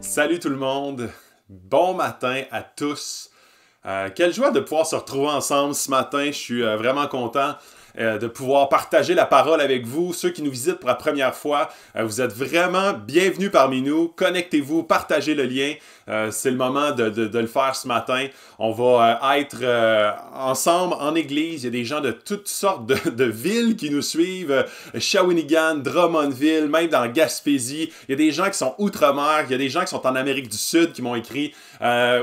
Salut tout le monde, bon matin à tous. Euh, quelle joie de pouvoir se retrouver ensemble ce matin, je suis euh, vraiment content. Euh, de pouvoir partager la parole avec vous. Ceux qui nous visitent pour la première fois, euh, vous êtes vraiment bienvenus parmi nous. Connectez-vous, partagez le lien. Euh, c'est le moment de, de, le faire ce matin. On va être ensemble en église. Il y a des gens de toutes sortes de, de villes qui nous suivent. Shawinigan, Drummondville, même dans Gaspésie. Il y a des gens qui sont outre-mer. Il y a des gens qui sont en Amérique du Sud qui m'ont écrit.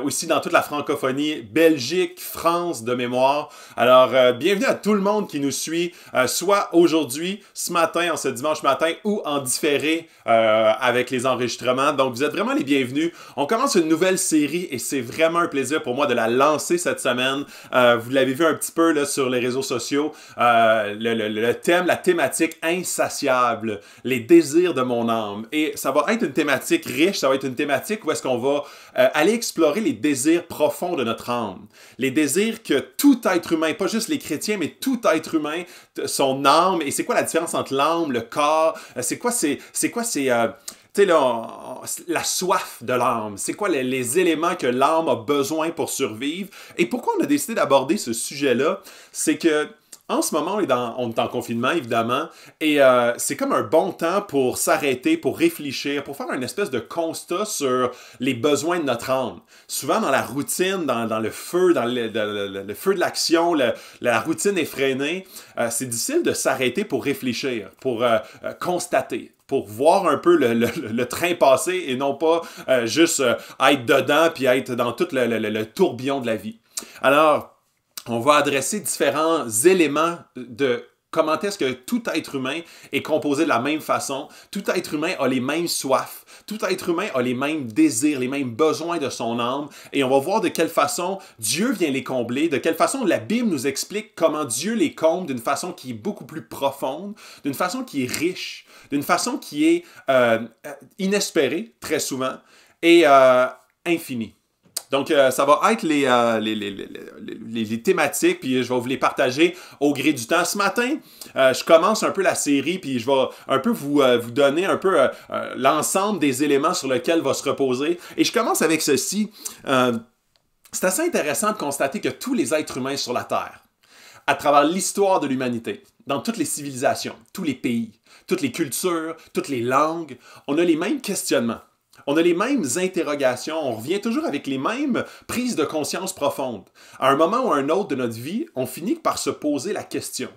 aussi dans toute la francophonie, Belgique, France de mémoire. Alors, bienvenue à tout le monde qui nous suit euh, soit aujourd'hui, ce matin, en ce dimanche matin, ou en différé euh, avec les enregistrements. Donc, vous êtes vraiment les bienvenus. On commence une nouvelle série et c'est vraiment un plaisir pour moi de la lancer cette semaine. Euh, vous l'avez vu un petit peu sur les réseaux sociaux. Le, le, thème, la thématique insatiable, les désirs de mon âme. Et ça va être une thématique riche, ça va être une thématique où est-ce qu'on va euh, aller explorer les désirs profonds de notre âme, les désirs que tout être humain, pas juste les chrétiens, mais tout être humain, son âme, et c'est quoi la différence entre l'âme, le corps, euh, c'est quoi c'est quoi c'est euh, la soif de l'âme, c'est quoi les, les, éléments que l'âme a besoin pour survivre. Et pourquoi on a décidé d'aborder ce sujet-là, c'est que en ce moment, on est, en confinement, évidemment, et euh, c'est comme un bon temps pour s'arrêter, pour réfléchir, pour faire une espèce de constat sur les besoins de notre âme. Souvent, dans la routine, dans, le feu, dans le, feu de l'action, la routine effrénée, euh, c'est difficile de s'arrêter pour réfléchir, pour euh, constater pour voir un peu le, train passer et non pas juste être dedans puis être dans tout le tourbillon de la vie. Alors, on va adresser différents éléments de comment est-ce que tout être humain est composé de la même façon, tout être humain a les mêmes soifs, tout être humain a les mêmes désirs, les mêmes besoins de son âme, et on va voir de quelle façon Dieu vient les combler, de quelle façon la Bible nous explique comment Dieu les comble d'une façon qui est beaucoup plus profonde, d'une façon qui est riche, d'une façon qui est euh, euh, inespérée très souvent et euh, infinie. Donc, euh, ça va être euh, les, les, thématiques, puis je vais vous les partager au gré du temps. Ce matin, euh, je commence un peu la série, puis je vais un peu vous, vous donner un peu l'ensemble des éléments sur lesquels va se reposer. Et je commence avec ceci. C'est assez intéressant de constater que tous les êtres humains sur la Terre, à travers l'histoire de l'humanité, dans toutes les civilisations, tous les pays, toutes les cultures, toutes les langues, on a les mêmes questionnements on a les mêmes interrogations, on revient toujours avec les mêmes prises de conscience profondes. À un moment ou à un autre de notre vie, on finit par se poser la question,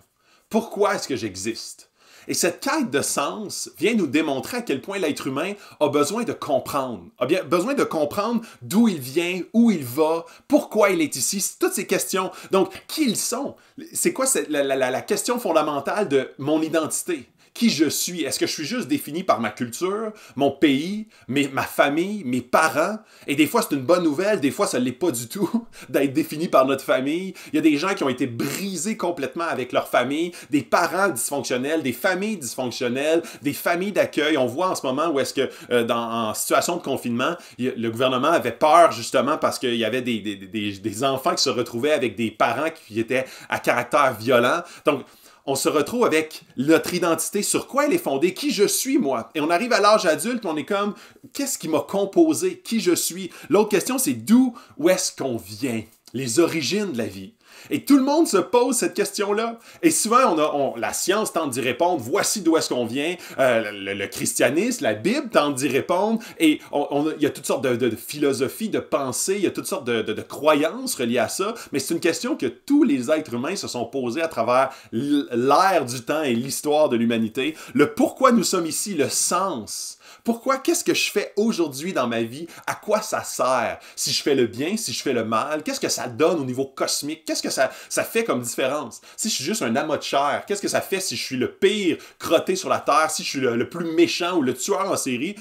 pourquoi est-ce que j'existe? Et cette quête de sens vient nous démontrer à quel point l'être humain a besoin de comprendre, a bien besoin de comprendre d'où il vient, où il va, pourquoi il est ici, toutes ces questions. Donc, qui ils sont? C'est quoi la, la question fondamentale de mon identité? qui je suis. Est-ce que je suis juste défini par ma culture, mon pays, ma famille, mes parents? Et des fois, c'est une bonne nouvelle, des fois, ça ne l'est pas du tout d'être défini par notre famille. Il y a des gens qui ont été brisés complètement avec leur famille, des parents dysfonctionnels, des familles dysfonctionnelles, des familles d'accueil. On voit en ce moment où est-ce que, euh, dans, en situation de confinement, le gouvernement avait peur justement parce qu'il y avait des, des enfants qui se retrouvaient avec des parents qui étaient à caractère violent. Donc, on se retrouve avec notre identité, sur quoi elle est fondée, qui je suis moi. Et on arrive à l'âge adulte, on est comme, qu'est-ce qui m'a composé, qui je suis. L'autre question, c'est d'où, où, est-ce qu'on vient, les origines de la vie. Et tout le monde se pose cette question-là. Et souvent, on a, la science tente d'y répondre. Voici d'où est-ce qu'on vient. Euh, le, christianisme, la Bible tente d'y répondre. Et il y a toutes sortes de, philosophies, de pensées, il y a toutes sortes de, de croyances reliées à ça. Mais c'est une question que tous les êtres humains se sont posés à travers l'ère du temps et l'histoire de l'humanité. Le pourquoi nous sommes ici, le sens pourquoi? Qu'est-ce que je fais aujourd'hui dans ma vie? À quoi ça sert? Si je fais le bien, si je fais le mal, qu'est-ce que ça donne au niveau cosmique? Qu'est-ce que ça, fait comme différence? Si je suis juste un amateur, qu'est-ce que ça fait si je suis le pire crotté sur la terre, si je suis le, plus méchant ou le tueur en série?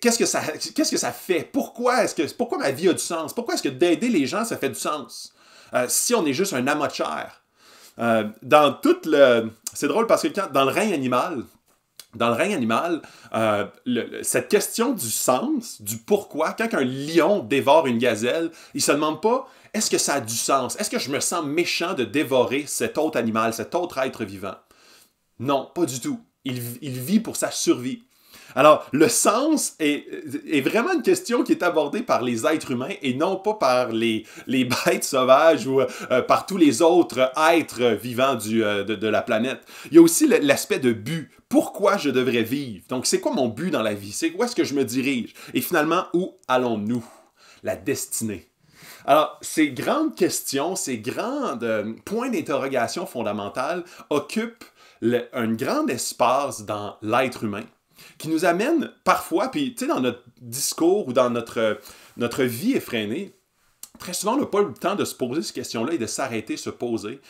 Qu'est-ce que ça, qu'est-ce que ça fait? Pourquoi est-ce que, pourquoi ma vie a du sens? Pourquoi est-ce que d'aider les gens, ça fait du sens? Euh, si on est juste un amateur, dans toute le. C'est drôle parce que dans le règne animal, dans le règne animal, euh, cette question du sens, du pourquoi, quand un lion dévore une gazelle, il se demande pas est-ce que ça a du sens Est-ce que je me sens méchant de dévorer cet autre animal, cet autre être vivant Non, pas du tout. il vit pour sa survie. Alors, le sens est, vraiment une question qui est abordée par les êtres humains et non pas par les, bêtes sauvages ou euh, par tous les autres êtres vivants euh, de, la planète. Il y a aussi l'aspect de but. Pourquoi je devrais vivre? Donc, c'est quoi mon but dans la vie? C'est où est-ce que je me dirige? Et finalement, où allons-nous? La destinée. Alors, ces grandes questions, ces grands euh, points d'interrogation fondamentales occupent un grand espace dans l'être humain qui nous amène parfois, puis tu sais, dans notre discours ou dans notre, euh, notre vie effrénée, très souvent, on n'a pas le temps de se poser ces questions-là et de s'arrêter, se poser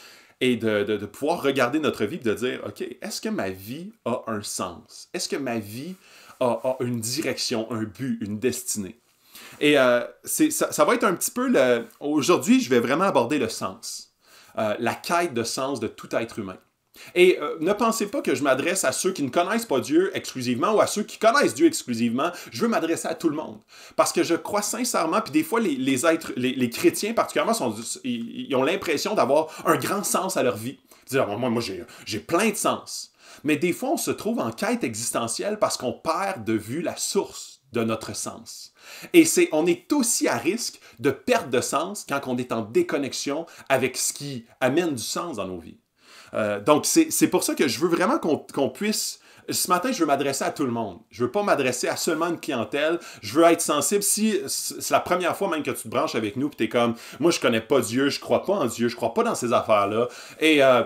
et de, pouvoir regarder notre vie et de dire, OK, est-ce que ma vie a un sens? Est-ce que ma vie a, une direction, un but, une destinée? Et euh, ça, va être un petit peu le... Aujourd'hui, je vais vraiment aborder le sens, euh, la quête de sens de tout être humain. Et euh, ne pensez pas que je m'adresse à ceux qui ne connaissent pas Dieu exclusivement ou à ceux qui connaissent Dieu exclusivement. Je veux m'adresser à tout le monde. Parce que je crois sincèrement, puis des fois, les, êtres, les, chrétiens particulièrement, ils, ont l'impression d'avoir un grand sens à leur vie. Dire, ah, moi, moi j'ai plein de sens. Mais des fois, on se trouve en quête existentielle parce qu'on perd de vue la source de notre sens. Et c'est, on est aussi à risque de perte de sens quand on est en déconnexion avec ce qui amène du sens dans nos vies. Euh, donc, c'est pour ça que je veux vraiment qu'on puisse ce matin, je veux m'adresser à tout le monde. Je veux pas m'adresser à seulement une clientèle. Je veux être sensible. Si c'est la première fois même que tu te branches avec nous, tu es comme, moi, je connais pas Dieu, je crois pas en Dieu, je crois pas dans ces affaires-là. Et euh,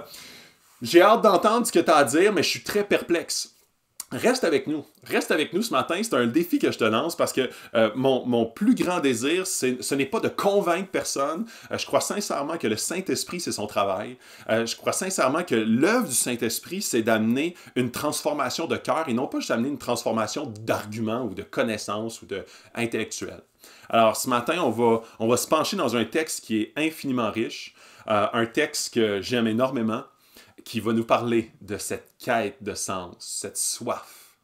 j'ai hâte d'entendre ce que tu as à dire, mais je suis très perplexe. Reste avec nous. Reste avec nous ce matin. C'est un défi que je te lance parce que euh, mon, mon, plus grand désir, ce n'est pas de convaincre personne. Euh, je crois sincèrement que le Saint-Esprit, c'est son travail. Euh, je crois sincèrement que l'œuvre du Saint-Esprit, c'est d'amener une transformation de cœur et non pas juste d'amener une transformation d'arguments ou de connaissance ou de Alors ce matin, on va, on va se pencher dans un texte qui est infiniment riche, un texte que j'aime énormément, qui va nous parler de cette quête de sens, cette soif.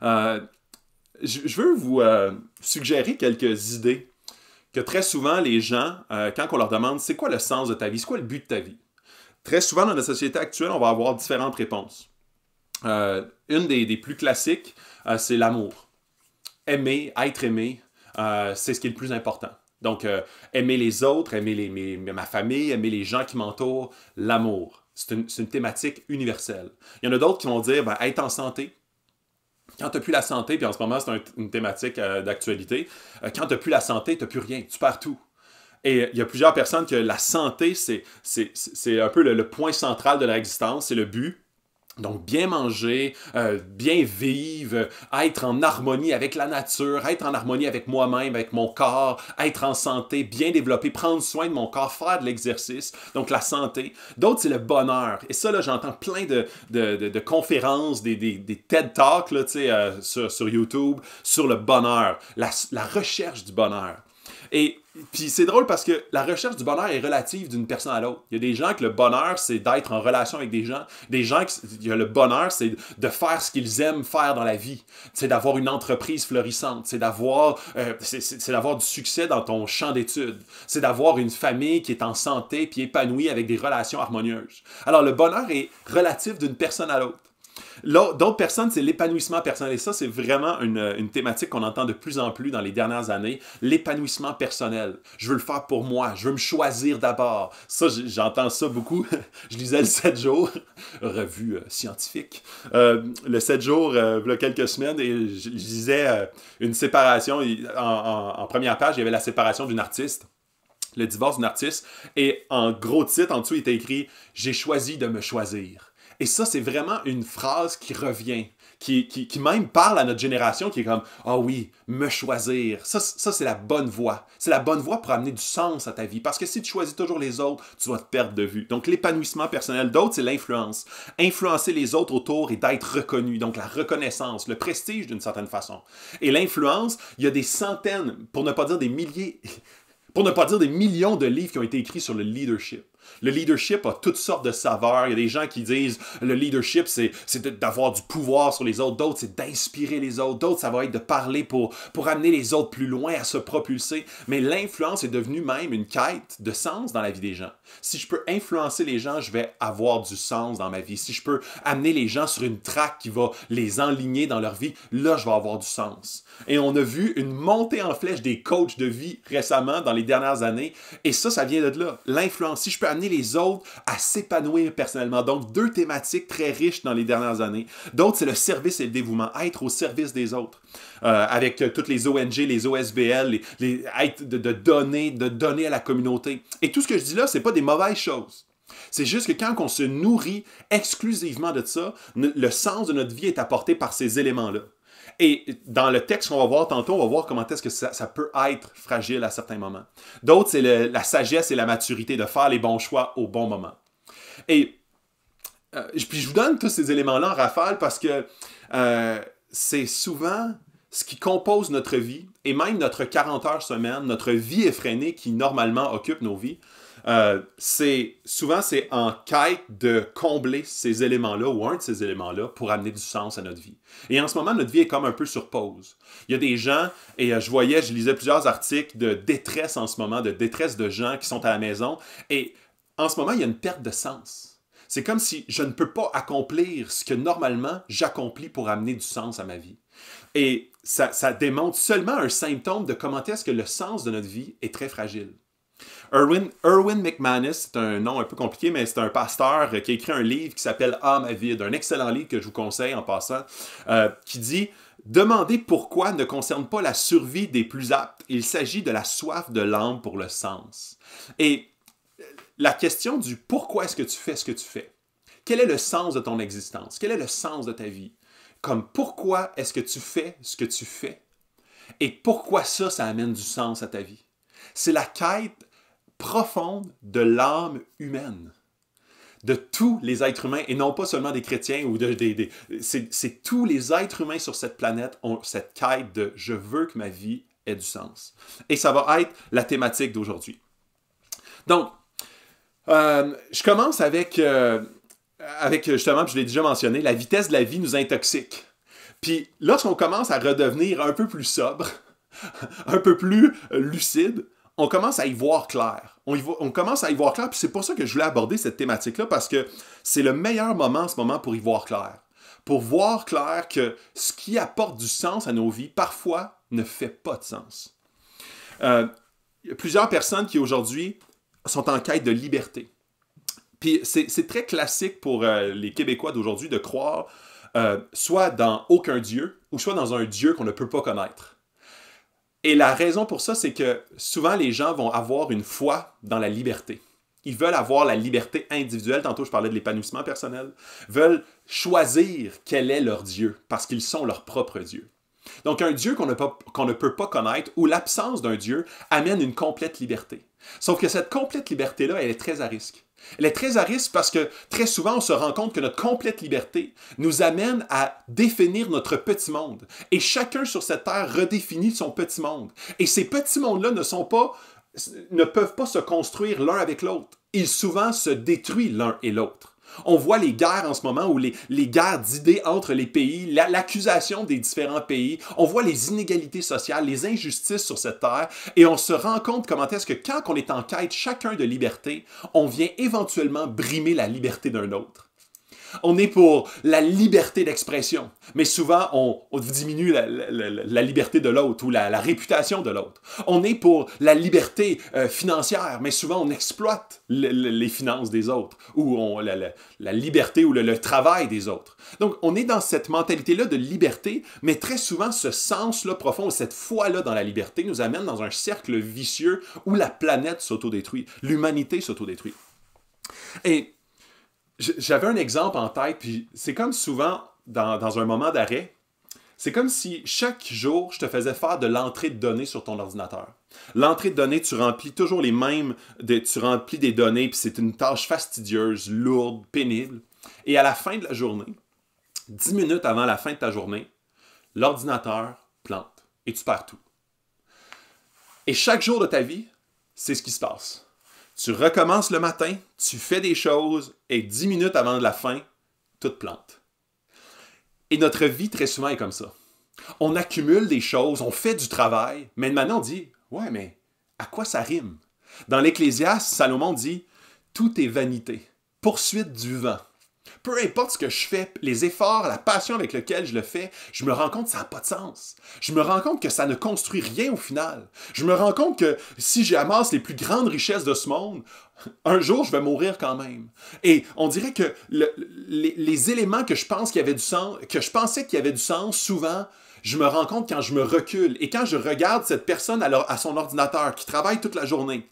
Euh, je veux vous euh, suggérer quelques idées que très souvent les gens, euh, quand on leur demande c'est quoi le sens de ta vie, c'est quoi le but de ta vie, très souvent dans la société actuelle, on va avoir différentes réponses. une des, plus classiques, c'est l'amour. Aimer, être aimé, c'est ce qui est le plus important. Donc, aimer les autres, aimer, ma famille, aimer les gens qui m'entourent, l'amour. C'est une, thématique universelle. Il y en a d'autres qui vont dire ben, être en santé. Quand tu n'as plus la santé, puis en ce moment, c'est une thématique euh, d'actualité, euh, quand tu n'as plus la santé, tu n'as plus rien, tu perds tout. Et euh, il y a plusieurs personnes que la santé, c'est un peu le, le, point central de leur existence, c'est le but. Donc bien manger, euh, bien vivre, être en harmonie avec la nature, être en harmonie avec moi-même, avec mon corps, être en santé, bien développer, prendre soin de mon corps, faire de l'exercice, donc la santé. D'autres, c'est le bonheur. Et ça, là, j'entends plein de, de, de, conférences, des, TED Talks là, euh, sur, sur, YouTube sur le bonheur, la, la recherche du bonheur. Et puis c'est drôle parce que la recherche du bonheur est relative d'une personne à l'autre. Il y a des gens que le bonheur, c'est d'être en relation avec des gens. Des gens qui le bonheur, c'est de faire ce qu'ils aiment faire dans la vie. C'est d'avoir une entreprise florissante. C'est d'avoir, euh, c'est d'avoir du succès dans ton champ d'études. C'est d'avoir une famille qui est en santé puis épanouie avec des relations harmonieuses. Alors le bonheur est relatif d'une personne à l'autre. D'autres personne, c'est l'épanouissement personnel. Et ça, c'est vraiment une, thématique qu'on entend de plus en plus dans les dernières années. L'épanouissement personnel. Je veux le faire pour moi. Je veux me choisir d'abord. Ça, j'entends ça beaucoup. Je lisais le 7 jours, revue euh, scientifique. Euh, le 7 jours, euh, il y a quelques semaines, et je lisais une séparation. En, première page, il y avait la séparation d'une artiste le divorce d'une artiste. Et en gros titre, en dessous, il était écrit J'ai choisi de me choisir. Et ça, c'est vraiment une phrase qui revient, qui, même parle à notre génération, qui est comme Ah oui, me choisir. Ça, ça c'est la bonne voie. C'est la bonne voie pour amener du sens à ta vie. Parce que si tu choisis toujours les autres, tu vas te perdre de vue. Donc, l'épanouissement personnel d'autres, c'est l'influence. Influencer les autres autour et d'être reconnu. Donc, la reconnaissance, le prestige d'une certaine façon. Et l'influence, il y a des centaines, pour ne pas dire des milliers, pour ne pas dire des millions de livres qui ont été écrits sur le leadership. Le leadership a toutes sortes de saveurs. Il y a des gens qui disent le leadership, c'est d'avoir du pouvoir sur les autres. D'autres, c'est d'inspirer les autres. D'autres, ça va être de parler pour, pour amener les autres plus loin, à se propulser. Mais l'influence est devenue même une quête de sens dans la vie des gens. Si je peux influencer les gens, je vais avoir du sens dans ma vie. Si je peux amener les gens sur une traque qui va les enligner dans leur vie, là, je vais avoir du sens. Et on a vu une montée en flèche des coachs de vie récemment dans les dernières années. Et ça, ça vient de là. L'influence. Si je peux amener les autres à s'épanouir personnellement. Donc, deux thématiques très riches dans les dernières années. D'autres, c'est le service et le dévouement, être au service des autres. Euh, avec euh, toutes les ONG, les OSBL, les, être de, donner, de donner à la communauté. Et tout ce que je dis là, ce n'est pas des mauvaises choses. C'est juste que quand on se nourrit exclusivement de ça, le sens de notre vie est apporté par ces éléments-là. Et dans le texte qu'on va voir tantôt, on va voir comment est-ce que ça, peut être fragile à certains moments. D'autres, c'est la sagesse et la maturité de faire les bons choix au bon moment. Et euh, puis je vous donne tous ces éléments-là en rafale parce que euh, c'est souvent ce qui compose notre vie et même notre 40 heures semaine, notre vie effrénée qui normalement occupe nos vies, euh, c'est souvent c'est en quête de combler ces éléments-là ou un de ces éléments-là pour amener du sens à notre vie. Et en ce moment, notre vie est comme un peu sur pause. Il y a des gens et euh, je voyais, je lisais plusieurs articles de détresse en ce moment, de détresse de gens qui sont à la maison et en ce moment, il y a une perte de sens. C'est comme si je ne peux pas accomplir ce que normalement j'accomplis pour amener du sens à ma vie. Et ça, ça démontre seulement un symptôme de comment est-ce que le sens de notre vie est très fragile. Erwin, McManus, c'est un nom un peu compliqué, mais c'est un pasteur qui a écrit un livre qui s'appelle Ah ma vide, un excellent livre que je vous conseille en passant, euh, qui dit Demander pourquoi ne concerne pas la survie des plus aptes, il s'agit de la soif de l'âme pour le sens. Et euh, la question du pourquoi est-ce que tu fais ce que tu fais Quel est le sens de ton existence Quel est le sens de ta vie Comme pourquoi est-ce que tu fais ce que tu fais Et pourquoi ça, ça amène du sens à ta vie C'est la quête profonde de l'âme humaine de tous les êtres humains, et non pas seulement des chrétiens ou des... c'est tous les êtres humains sur cette planète ont cette quête de « je veux que ma vie ait du sens ». Et ça va être la thématique d'aujourd'hui. Donc, euh, je commence avec, euh, avec justement, je l'ai déjà mentionné, la vitesse de la vie nous intoxique. Puis lorsqu'on commence à redevenir un peu plus sobre, un peu plus lucide, on commence à y voir clair on, commence à y voir clair, puis c'est pour ça que je voulais aborder cette thématique-là, parce que c'est le meilleur moment en ce moment pour y voir clair. Pour voir clair que ce qui apporte du sens à nos vies, parfois, ne fait pas de sens. Euh, a plusieurs personnes qui aujourd'hui sont en quête de liberté. Puis c'est très classique pour euh, les Québécois d'aujourd'hui de croire euh, soit dans aucun Dieu ou soit dans un Dieu qu'on ne peut pas connaître. Et la raison pour ça, c'est que souvent les gens vont avoir une foi dans la liberté. Ils veulent avoir la liberté individuelle. Tantôt, je parlais de l'épanouissement personnel. Veulent choisir quel est leur Dieu parce qu'ils sont leur propre Dieu. Donc, un Dieu qu'on ne, ne peut pas connaître ou l'absence d'un Dieu amène une complète liberté. Sauf que cette complète liberté-là, elle est très à risque. Elle est très à risque parce que très souvent, on se rend compte que notre complète liberté nous amène à définir notre petit monde. Et chacun sur cette terre redéfinit son petit monde. Et ces petits mondes-là ne pas, ne peuvent pas se construire l'un avec l'autre. Ils souvent se détruisent l'un et l'autre. On voit les guerres en ce moment ou les, guerres d'idées entre les pays, l'accusation des différents pays. On voit les inégalités sociales, les injustices sur cette terre et on se rend compte comment est-ce que quand on est en quête chacun de liberté, on vient éventuellement brimer la liberté d'un autre. On est pour la liberté d'expression. Mais souvent, on, diminue la, liberté de l'autre ou la, réputation de l'autre. On est pour la liberté euh, financière, mais souvent, on exploite les finances des autres ou on, la, liberté ou le, le travail des autres. Donc, on est dans cette mentalité-là de liberté, mais très souvent, ce sens-là profond, cette foi-là dans la liberté nous amène dans un cercle vicieux où la planète s'autodétruit, l'humanité s'autodétruit. Et j'avais un exemple en tête, puis c'est comme souvent dans, un moment d'arrêt, c'est comme si chaque jour, je te faisais faire de l'entrée de données sur ton ordinateur. L'entrée de données, tu remplis toujours les mêmes, tu remplis des données, puis c'est une tâche fastidieuse, lourde, pénible. Et à la fin de la journée, dix minutes avant la fin de ta journée, l'ordinateur plante et tu perds tout. Et chaque jour de ta vie, c'est ce qui se passe. Tu recommences le matin, tu fais des choses et dix minutes avant la fin, tout plante. Et notre vie, très souvent, est comme ça. On accumule des choses, on fait du travail, mais maintenant on dit Ouais, mais à quoi ça rime Dans l'Ecclésiaste, Salomon dit Tout est vanité, poursuite du vent, peu importe ce que je fais, les efforts, la passion avec laquelle je le fais, je me rends compte que ça n'a pas de sens. Je me rends compte que ça ne construit rien au final. Je me rends compte que si j'amasse les plus grandes richesses de ce monde, un jour, je vais mourir quand même. Et on dirait que les, éléments que je pense qu'il y avait du sens, que je pensais qu'il y avait du sens, souvent, je me rends compte quand je me recule et quand je regarde cette personne à son ordinateur qui travaille toute la journée,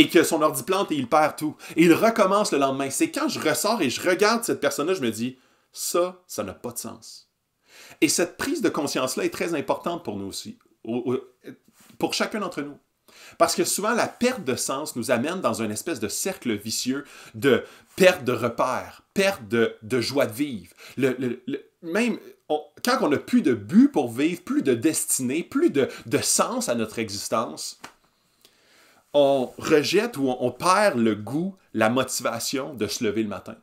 et que son ordi plante et il perd tout. Et il recommence le lendemain. C'est quand je ressors et je regarde cette personne-là, je me dis, ça, ça n'a pas de sens. Et cette prise de conscience-là est très importante pour nous aussi, pour chacun d'entre nous. Parce que souvent, la perte de sens nous amène dans une espèce de cercle vicieux de perte de repères, perte de, joie de vivre. Le, même quand on n'a plus de but pour vivre, plus de destinée, plus de sens à notre existence, on rejette ou on, perd le goût, la motivation de se lever le matin.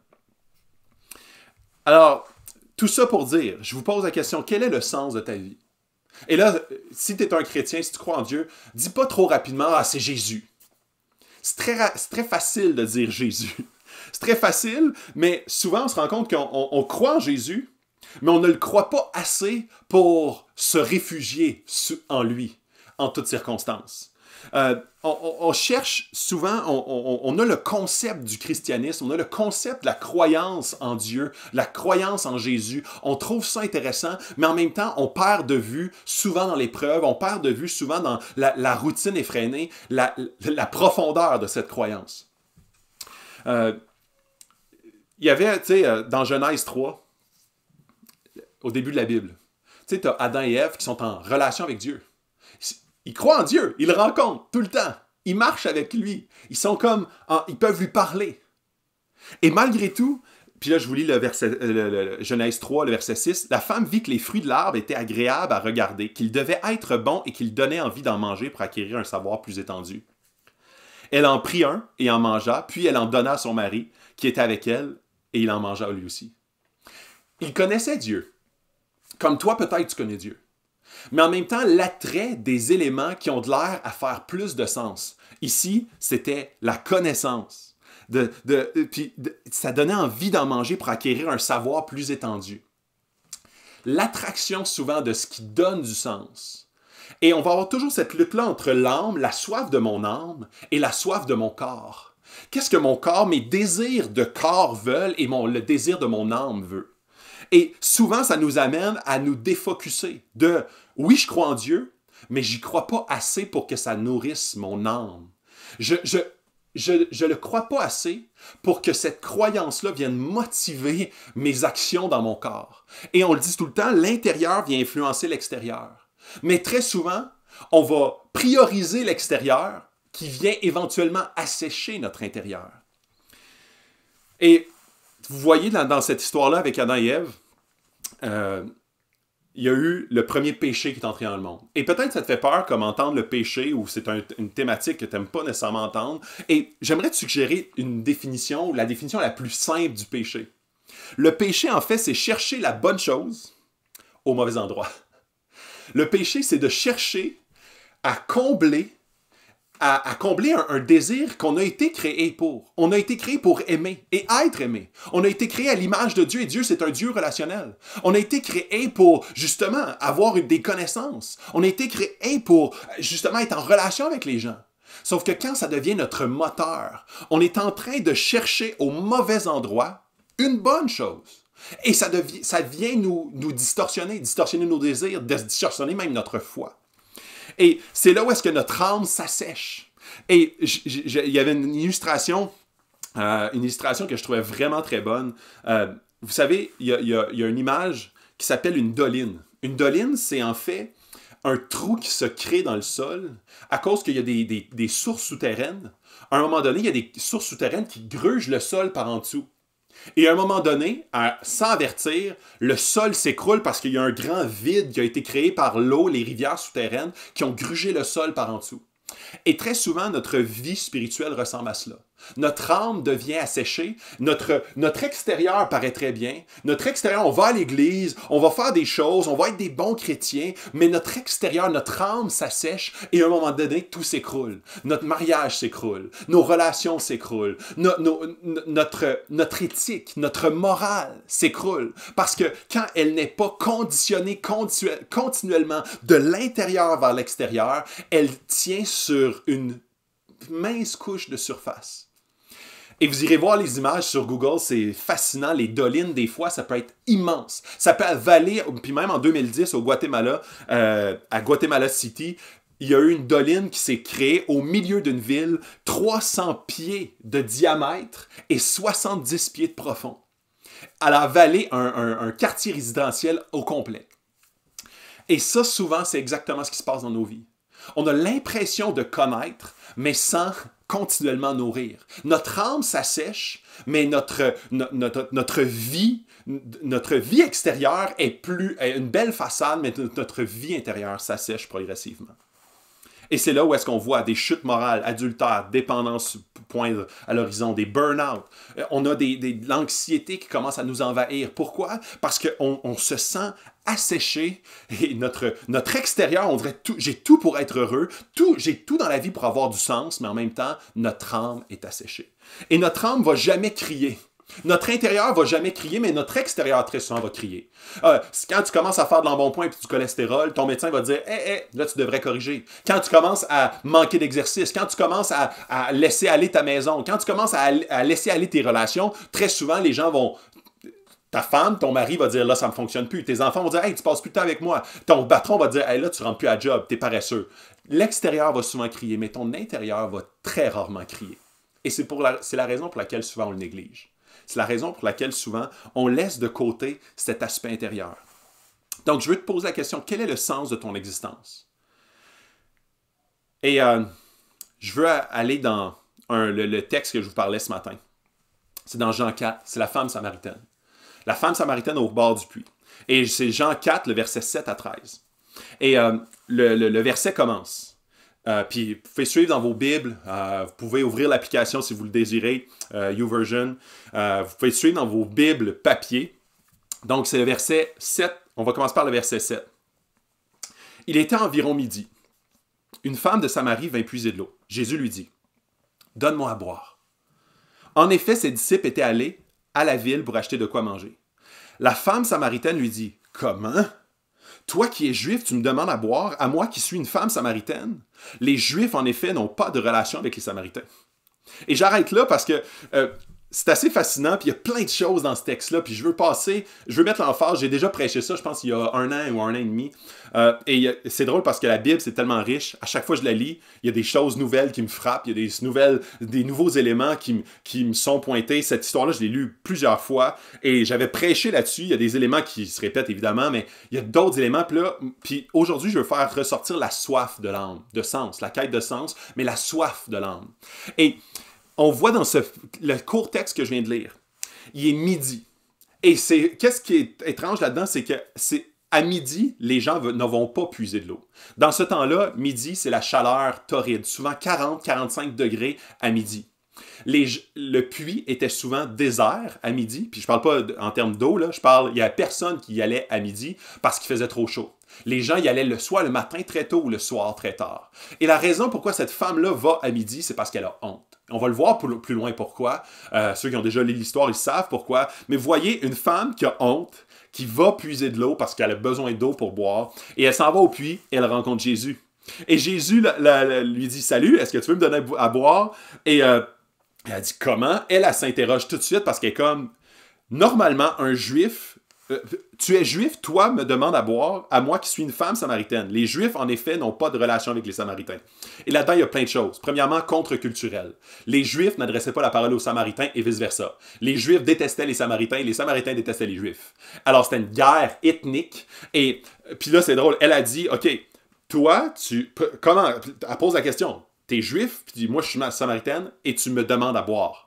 Alors, tout ça pour dire, je vous pose la question, quel est le sens de ta vie? Et là, si tu es un chrétien, si tu crois en Dieu, dis pas trop rapidement, ah, c'est Jésus. C'est très, très facile de dire Jésus. C'est très facile, mais souvent on se rend compte qu'on croit en Jésus, mais on ne le croit pas assez pour se réfugier en lui en toutes circonstances. Euh, on, cherche souvent, on, a le concept du christianisme, on a le concept de la croyance en Dieu, la croyance en Jésus. On trouve ça intéressant, mais en même temps, on perd de vue souvent dans l'épreuve, on perd de vue souvent dans la, routine effrénée, la, profondeur de cette croyance. Euh, il y avait, tu sais, euh, dans Genèse 3, au début de la Bible, tu sais, tu as Adam et Ève qui sont en relation avec Dieu. Ils croient en Dieu, il le tout le temps, il marche avec lui, ils sont comme, ils peuvent lui parler. Et malgré tout, puis là je vous lis le verset, euh, Genèse 3, le verset 6, la femme vit que les fruits de l'arbre étaient agréables à regarder, qu'ils devaient être bons et qu'ils donnaient envie d'en manger pour acquérir un savoir plus étendu. Elle en prit un et en mangea, puis elle en donna à son mari, qui était avec elle, et il en mangea lui aussi. Il connaissait Dieu. Comme toi, peut-être, tu connais Dieu mais en même temps l'attrait des éléments qui ont de l'air à faire plus de sens. Ici, c'était la connaissance. De, euh, puis ça donnait envie d'en manger pour acquérir un savoir plus étendu. L'attraction souvent de ce qui donne du sens. Et on va avoir toujours cette lutte-là entre l'âme, la soif de mon âme et la soif de mon corps. Qu'est-ce que mon corps, mes désirs de corps veulent et mon, le désir de mon âme veut? Et souvent, ça nous amène à nous défocuser de oui, je crois en Dieu, mais j'y crois pas assez pour que ça nourrisse mon âme. Je, je, je, je le crois pas assez pour que cette croyance-là vienne motiver mes actions dans mon corps. Et on le dit tout le temps, l'intérieur vient influencer l'extérieur. Mais très souvent, on va prioriser l'extérieur qui vient éventuellement assécher notre intérieur. Et vous voyez dans, cette histoire-là avec Adam et Ève, euh, il y a eu le premier péché qui est entré dans le monde. Et peut-être ça te fait peur comme entendre le péché ou c'est une thématique que tu n'aimes pas nécessairement entendre. Et j'aimerais te suggérer une définition, la définition la plus simple du péché. Le péché, en fait, c'est chercher la bonne chose au mauvais endroit. Le péché, c'est de chercher à combler à, combler un, désir qu'on a été créé pour. On a été créé pour aimer et être aimé. On a été créé à l'image de Dieu et Dieu, c'est un Dieu relationnel. On a été créé pour justement avoir des connaissances. On a été créé pour justement être en relation avec les gens. Sauf que quand ça devient notre moteur, on est en train de chercher au mauvais endroit une bonne chose. Et ça, vient nous, nous distorsionner, distorsionner nos désirs, distorsionner même notre foi. Et c'est là où est-ce que notre âme s'assèche. Et il y avait une illustration, euh, une illustration que je trouvais vraiment très bonne. Euh, vous savez, il y, a, une image qui s'appelle une doline. Une doline, c'est en fait un trou qui se crée dans le sol à cause qu'il y a des, des sources souterraines. À un moment donné, il y a des sources souterraines qui grugent le sol par en dessous. Et à un moment donné, à, sans avertir, le sol s'écroule parce qu'il y a un grand vide qui a été créé par l'eau, les rivières souterraines, qui ont grugé le sol par en dessous. Et très souvent, notre vie spirituelle ressemble à cela. Notre âme devient asséchée, notre, extérieur paraît très bien. Notre extérieur, on va à l'église, on va faire des choses, on va être des bons chrétiens, mais notre extérieur, notre âme s'assèche et à un moment donné, tout s'écroule. Notre mariage s'écroule, nos relations s'écroulent, notre, notre éthique, notre morale s'écroule. Parce que quand elle n'est pas conditionnée continuellement de l'intérieur vers l'extérieur, elle tient sur une mince couche de surface. Et vous irez voir les images sur Google, c'est fascinant. Les dolines, des fois, ça peut être immense. Ça peut avaler, puis même en 2010, au Guatemala, euh, à Guatemala City, il y a eu une doline qui s'est créée au milieu d'une ville, 300 pieds de diamètre et 70 pieds de profond. Elle a avalé un, un quartier résidentiel au complet. Et ça, souvent, c'est exactement ce qui se passe dans nos vies. On a l'impression de connaître, mais sans continuellement nourrir. Notre âme s'assèche, mais notre, notre, vie, notre vie extérieure est plus une belle façade, mais notre vie intérieure s'assèche progressivement. Et c'est là où est-ce qu'on voit des chutes morales, adultères, dépendances, point à l'horizon, des burn-out. Euh, on a des, des l'anxiété qui commence à nous envahir. Pourquoi? Parce qu'on on se sent asséché et notre, notre extérieur, on dirait tout, j'ai tout pour être heureux, tout, j'ai tout dans la vie pour avoir du sens, mais en même temps, notre âme est asséchée. Et notre âme va jamais crier. Notre intérieur va jamais crier, mais notre extérieur très souvent va crier. Euh, quand tu commences à faire de l'embonpoint et du cholestérol, ton médecin va dire Hé, eh, hé, eh, là, tu devrais corriger. Quand tu commences à manquer d'exercice, quand tu commences à, laisser aller ta maison, quand tu commences à, laisser aller tes relations, très souvent, les gens vont ta femme, ton mari va dire là, ça ne fonctionne plus. Tes enfants vont dire hey, tu passes plus de temps avec moi. Ton patron va dire hey, là, tu rentres plus à job, tu es paresseux. L'extérieur va souvent crier, mais ton intérieur va très rarement crier. Et c'est la raison pour laquelle souvent on le néglige. C'est la raison pour laquelle souvent on laisse de côté cet aspect intérieur. Donc, je veux te poser la question, quel est le sens de ton existence? Et euh, je veux aller dans le, texte que je vous parlais ce matin. C'est dans Jean 4, c'est la femme samaritaine. La femme samaritaine au bord du puits. Et c'est Jean 4, le verset 7 à 13. Et euh, le verset commence. Euh, puis vous pouvez suivre dans vos Bibles, euh, vous pouvez ouvrir l'application si vous le désirez, euh, YouVersion. vous pouvez suivre dans vos Bibles papier. Donc c'est le verset 7. On va commencer par le verset 7. Il était environ midi. Une femme de Samarie vint puiser de l'eau. Jésus lui dit, Donne-moi à boire. En effet, ses disciples étaient allés à la ville pour acheter de quoi manger. La femme samaritaine lui dit, Comment toi qui es juif, tu me demandes à boire, à moi qui suis une femme samaritaine. Les juifs, en effet, n'ont pas de relation avec les samaritains. Et j'arrête là parce que euh, c'est assez fascinant, puis il y a plein de choses dans ce texte-là, puis je veux passer, je veux mettre l'emphase, j'ai déjà prêché ça, je pense, il y a un an ou un an et demi, euh, et euh, c'est drôle parce que la Bible, c'est tellement riche, à chaque fois que je la lis, il y a des choses nouvelles qui me frappent, il y a des, nouvelles, des nouveaux éléments qui, me sont pointés, cette histoire-là, je l'ai lue plusieurs fois, et j'avais prêché là-dessus, il y a des éléments qui se répètent, évidemment, mais il y a d'autres éléments, puis là, puis aujourd'hui, je veux faire ressortir la soif de l'âme, de sens, la quête de sens, mais la soif de l'âme. Et on voit dans ce, le court texte que je viens de lire, il est midi. Et c'est qu'est-ce qui est étrange là-dedans, c'est que c'est à midi, les gens ne vont pas puiser de l'eau. Dans ce temps-là, midi, c'est la chaleur torride, souvent 40-45 degrés à midi. le puits était souvent désert à midi, puis je parle pas en termes d'eau, là, je parle, il n'y a personne qui y allait à midi parce qu'il faisait trop chaud. Les gens y allaient le soir, le matin très tôt ou le soir très tard. Et la raison pourquoi cette femme-là va à midi, c'est parce qu'elle a honte. On va le voir plus loin pourquoi. Euh, ceux qui ont déjà lu l'histoire, ils savent pourquoi. Mais voyez une femme qui a honte, qui va puiser de l'eau parce qu'elle a besoin d'eau pour boire, et elle s'en va au puits et elle rencontre Jésus. Et Jésus lui dit Salut, est-ce que tu veux me donner à boire Et euh, elle dit Comment Elle, elle s'interroge tout de suite parce qu'elle est comme Normalement, un juif euh, tu es juif, toi me demandes à boire, à moi qui suis une femme samaritaine. Les juifs, en effet, n'ont pas de relation avec les samaritains. Et là-dedans, il y a plein de choses. Premièrement, contre-culturel. Les juifs n'adressaient pas la parole aux samaritains et vice-versa. Les juifs détestaient les samaritains et les samaritains détestaient les juifs. Alors, c'était une guerre ethnique. Et puis là, c'est drôle. Elle a dit, OK, toi, tu... Comment... Elle pose la question. T'es juif, puis moi, je suis samaritaine, et tu me demandes à boire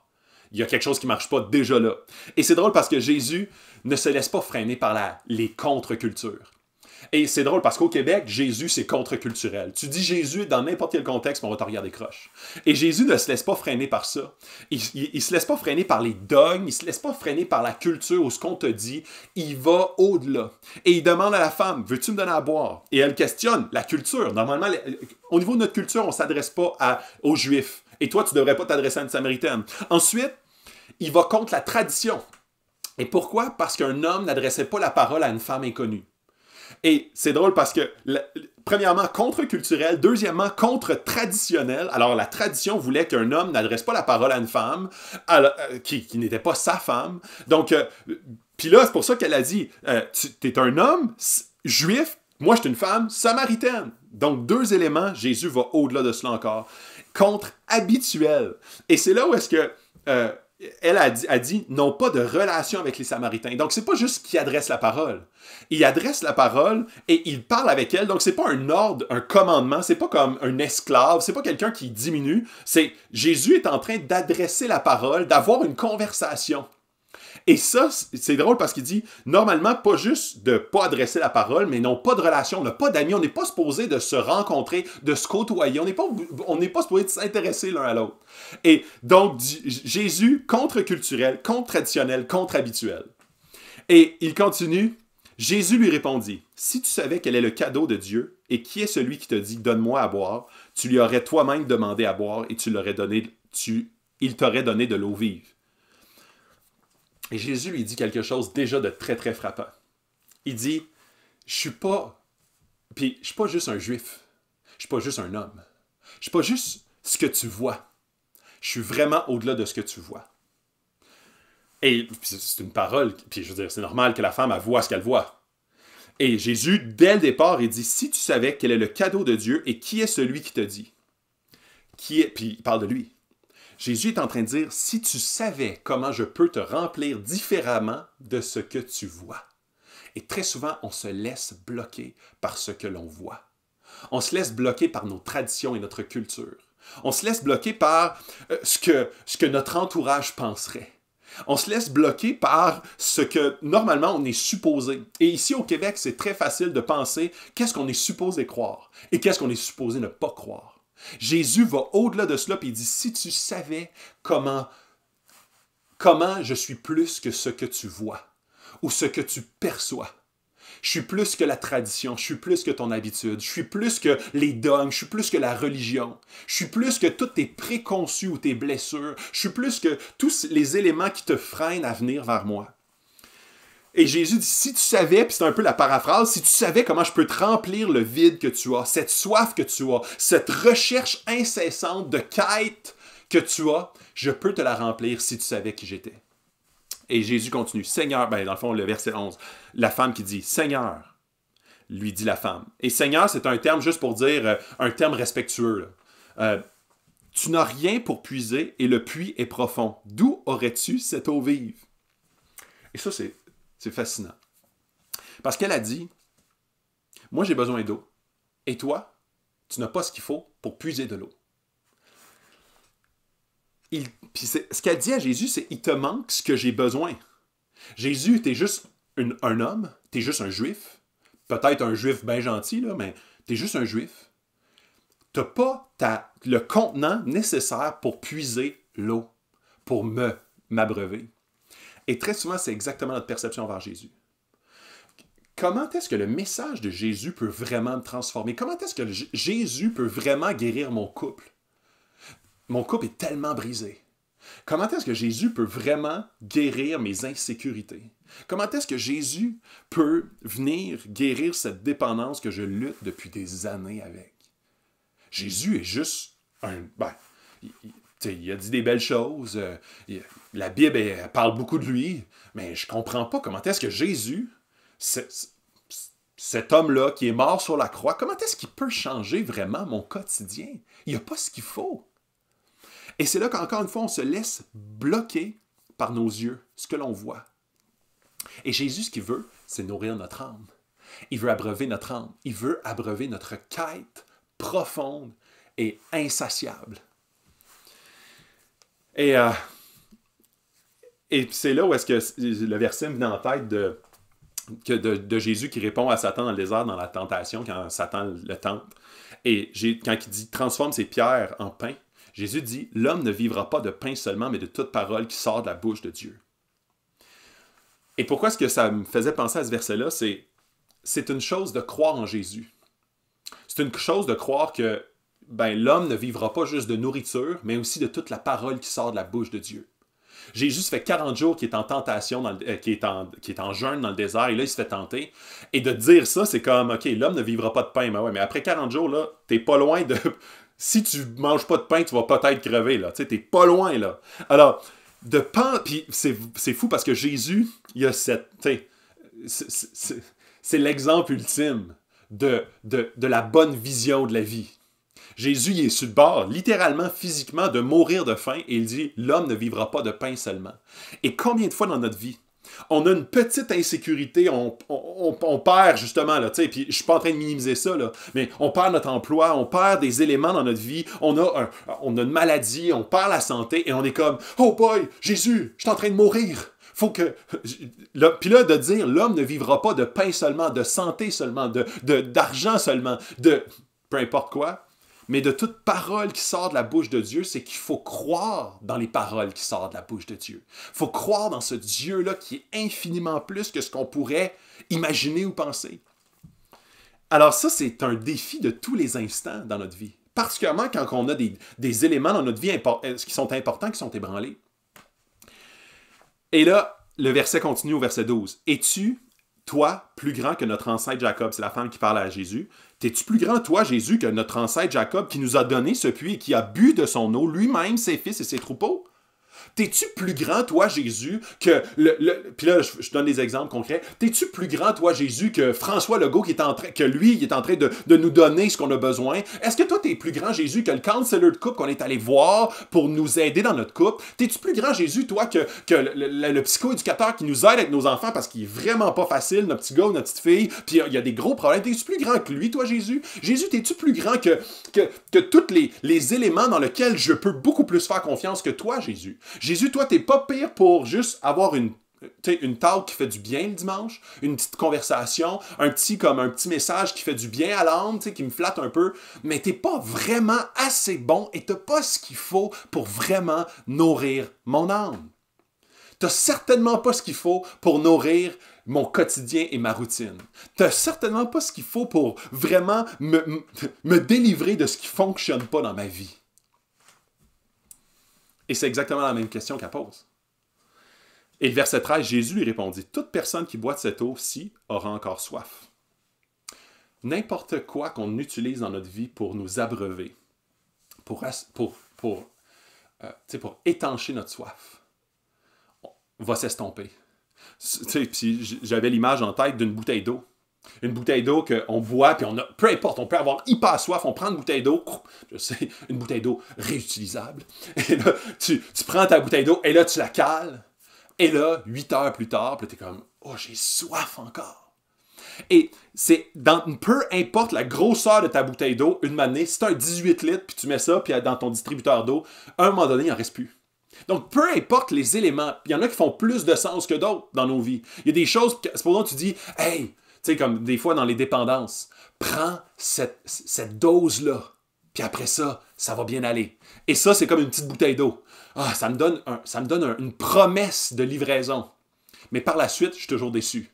il y a quelque chose qui ne marche pas déjà là. Et c'est drôle parce que Jésus ne se laisse pas freiner par la, les contre-cultures. Et c'est drôle parce qu'au Québec, Jésus, c'est contre-culturel. Tu dis Jésus dans n'importe quel contexte, on va te regarder croche. Et Jésus ne se laisse pas freiner par ça. Il, ne se laisse pas freiner par les dogmes, il ne se laisse pas freiner par la culture ou ce qu'on te dit. Il va au-delà. Et il demande à la femme, veux-tu me donner à boire? Et elle questionne la culture. Normalement, au niveau de notre culture, on s'adresse pas aux Juifs. Et toi, tu devrais pas t'adresser à une Samaritaine. Ensuite, il va contre la tradition. Et pourquoi? Parce qu'un homme n'adressait pas la parole à une femme inconnue. Et c'est drôle parce que, premièrement, contre-culturel, deuxièmement, contre-traditionnel. Alors, la tradition voulait qu'un homme n'adresse pas la parole à une femme euh, qui, n'était pas sa femme. Donc, euh, puis là, c'est pour ça qu'elle a dit, euh, tu es un homme juif, moi je suis une femme samaritaine. Donc, deux éléments, Jésus va au-delà de cela encore. Contre-habituel. Et c'est là où est-ce que elle a dit, a n'ont pas de relation avec les Samaritains. Donc, c'est pas juste qui adresse la parole. Il adresse la parole et il parle avec elle. Donc, ce n'est pas un ordre, un commandement. C'est pas comme un esclave. C'est pas quelqu'un qui diminue. C'est Jésus est en train d'adresser la parole, d'avoir une conversation. Et ça, c'est drôle parce qu'il dit, normalement, pas juste de pas adresser la parole, mais non, pas de relation, on n'a pas d'amis, on n'est pas supposé de se rencontrer, de se côtoyer, on n'est pas, on pas supposé de s'intéresser l'un à l'autre. Et donc, Jésus, contre-culturel, contre-traditionnel, contre-habituel. Et il continue, Jésus lui répondit, Si tu savais quel est le cadeau de Dieu et qui est celui qui te dit Donne-moi à boire, tu lui aurais toi-même demandé à boire et tu l'aurais donné, tu, il t'aurait donné de l'eau vive. Et Jésus lui dit quelque chose déjà de très, très frappant. Il dit, je suis pas, puis je suis pas juste un juif, je suis pas juste un homme, je suis pas juste ce que tu vois, je suis vraiment au-delà de ce que tu vois. Et c'est une parole, puis je veux dire, c'est normal que la femme, avoue voit ce qu'elle voit. Et Jésus, dès le départ, il dit, si tu savais quel est le cadeau de Dieu et qui est celui qui te dit, qui est, puis il parle de lui, Jésus est en train de dire, si tu savais comment je peux te remplir différemment de ce que tu vois. Et très souvent, on se laisse bloquer par ce que l'on voit. On se laisse bloquer par nos traditions et notre culture. On se laisse bloquer par euh, ce que, ce que notre entourage penserait. On se laisse bloquer par ce que normalement on est supposé. Et ici au Québec, c'est très facile de penser qu'est-ce qu'on est supposé croire et qu'est-ce qu'on est supposé ne pas croire. Jésus va au-delà de cela et dit, si tu savais comment, comment je suis plus que ce que tu vois ou ce que tu perçois. Je suis plus que la tradition, je suis plus que ton habitude, je suis plus que les dogmes, je suis plus que la religion, je suis plus que tous tes préconçus ou tes blessures, je suis plus que tous les éléments qui te freinent à venir vers moi. Et Jésus dit, si tu savais, puis c'est un peu la paraphrase, si tu savais comment je peux te remplir le vide que tu as, cette soif que tu as, cette recherche incessante de quête que tu as, je peux te la remplir si tu savais qui j'étais. Et Jésus continue, Seigneur, ben dans le fond, le verset 11, la femme qui dit, Seigneur, lui dit la femme. Et Seigneur, c'est un terme juste pour dire, euh, un terme respectueux. Euh, tu n'as rien pour puiser et le puits est profond. D'où aurais-tu cette eau vive? Et ça, c'est c'est fascinant. Parce qu'elle a dit, moi j'ai besoin d'eau, et toi, tu n'as pas ce qu'il faut pour puiser de l'eau. Il, ce qu'elle dit à Jésus, c'est il te manque ce que j'ai besoin. Jésus, tu es juste un homme, tu es juste un juif, peut-être un juif bien gentil, mais mais es juste un juif. Tu n'as pas le contenant nécessaire pour puiser l'eau, pour me m'abreuver. Et très souvent, c'est exactement notre perception envers Jésus. Comment est-ce que le message de Jésus peut vraiment me transformer? Comment est-ce que Jésus peut vraiment guérir mon couple? Mon couple est tellement brisé. Comment est-ce que Jésus peut vraiment guérir mes insécurités? Comment est-ce que Jésus peut venir guérir cette dépendance que je lutte depuis des années avec? Jésus est juste un... Ben, il a dit des belles choses. Euh, la Bible parle beaucoup de lui, mais je comprends pas comment est-ce que Jésus, cet homme-là qui est mort sur la croix, comment est-ce qu'il peut changer vraiment mon quotidien? Il n'y a pas ce qu'il faut. Et c'est là qu'encore une fois, on se laisse bloquer par nos yeux, ce que l'on voit. Et Jésus, ce qu'il veut, c'est nourrir notre âme. Il veut abreuver notre âme. Il veut abreuver notre quête profonde et insatiable et, euh, et c'est là où est-ce que le verset me vient en tête de, que de, Jésus qui répond à Satan dans le désert, dans la tentation, quand Satan le tente. Et quand il dit transforme ces pierres en pain, Jésus dit L'homme ne vivra pas de pain seulement, mais de toute parole qui sort de la bouche de Dieu. Et pourquoi est-ce que ça me faisait penser à ce verset-là C'est c'est une chose de croire en Jésus. C'est une chose de croire que ben, l'homme ne vivra pas juste de nourriture, mais aussi de toute la parole qui sort de la bouche de Dieu. Jésus fait 40 jours qui est en tentation, dans euh, qui, est en, qui est en jeûne dans le désert, et là, il se fait tenter. Et de dire ça, c'est comme, OK, l'homme ne vivra pas de pain, mais ouais, mais après 40 jours, là, t'es pas loin de... si tu manges pas de pain, tu vas peut-être crever, là. Tu t'es pas loin, là. Alors, de pain c'est fou parce que Jésus, il a cette... C'est l'exemple ultime de, de, de la bonne vision de la vie. Jésus il est sur le bord, littéralement, physiquement, de mourir de faim et il dit L'homme ne vivra pas de pain seulement. Et combien de fois dans notre vie, on a une petite insécurité, on, on, perd justement, là, tu puis je suis pas en train de minimiser ça, mais on perd notre emploi, on perd des éléments dans notre vie, on a, on a une maladie, on perd la santé, et on est comme, oh boy, Jésus, je suis en train de mourir. Faut que. puis là, de dire, l'homme ne vivra pas de pain seulement, de santé seulement, de, d'argent seulement, de peu importe quoi mais de toute parole qui sort de la bouche de Dieu, c'est qu'il faut croire dans les paroles qui sortent de la bouche de Dieu. Il faut croire dans ce Dieu-là qui est infiniment plus que ce qu'on pourrait imaginer ou penser. Alors ça, c'est un défi de tous les instants dans notre vie, particulièrement quand on a des, éléments dans notre vie euh, qui sont importants, qui sont ébranlés. Et là, le verset continue au verset 12. « tu, toi, plus grand que notre ancêtre Jacob? C'est la femme qui parle à Jésus. T'es-tu plus grand, toi, Jésus, que notre ancêtre Jacob qui nous a donné ce puits et qui a bu de son eau lui-même, ses fils et ses troupeaux? T'es-tu plus grand, toi, Jésus, que le. Puis là, je, donne des exemples concrets. T'es-tu plus grand, toi, Jésus, que François Legault, qui est en train, que lui, il est en train de, nous donner ce qu'on a besoin? Est-ce que toi, t'es plus grand, Jésus, que le counselor de couple qu'on est allé voir pour nous aider dans notre couple? T'es-tu plus grand, Jésus, toi, que, le, psycho éducateur qui nous aide avec nos enfants parce qu'il est vraiment pas facile, notre petit gars ou notre petite fille, puis il y a des gros problèmes. T'es-tu plus grand que lui, toi, Jésus? Jésus, t'es-tu plus grand que, que, que tous les, les éléments dans lesquels je peux beaucoup plus faire confiance que toi, Jésus? Jésus, toi, t'es pas pire pour juste avoir une une table qui fait du bien le dimanche, une petite conversation, un petit comme un petit message qui fait du bien à l'âme, qui me flatte un peu, mais t'es pas vraiment assez bon et t'as pas ce qu'il faut pour vraiment nourrir mon âme. T'as certainement pas ce qu'il faut pour nourrir mon quotidien et ma routine. T'as certainement pas ce qu'il faut pour vraiment me, me délivrer de ce qui fonctionne pas dans ma vie. Et c'est exactement la même question qu'elle pose. Et le verset 13, Jésus lui répondit, Toute personne qui boit de cette eau-ci aura encore soif. N'importe quoi qu'on utilise dans notre vie pour nous abreuver, pour, pour, pour, euh, pour étancher notre soif, va s'estomper. J'avais l'image en tête d'une bouteille d'eau. Une bouteille d'eau qu'on voit, puis on a, peu importe, on peut avoir hyper soif, on prend une bouteille d'eau, je sais, une bouteille d'eau réutilisable, et tu, prends ta bouteille d'eau, et là, tu la cales, et là, huit heures plus tard, puis es comme, oh, j'ai soif encore. Et c'est dans, peu importe la grosseur de ta bouteille d'eau, une manée, si un 18 litres, puis tu mets ça, puis dans ton distributeur d'eau, un moment donné, il en reste plus. Donc, peu importe les éléments, il y en a qui font plus de sens que d'autres dans nos vies. Il y a des choses, c'est pour que tu dis, hey, sais, comme des fois dans les dépendances. Prends cette, dose-là, puis après ça, ça va bien aller. Et ça, c'est comme une petite bouteille d'eau. Ah, ça me donne, un, ça me donne une promesse de livraison. Mais par la suite, je suis toujours déçu.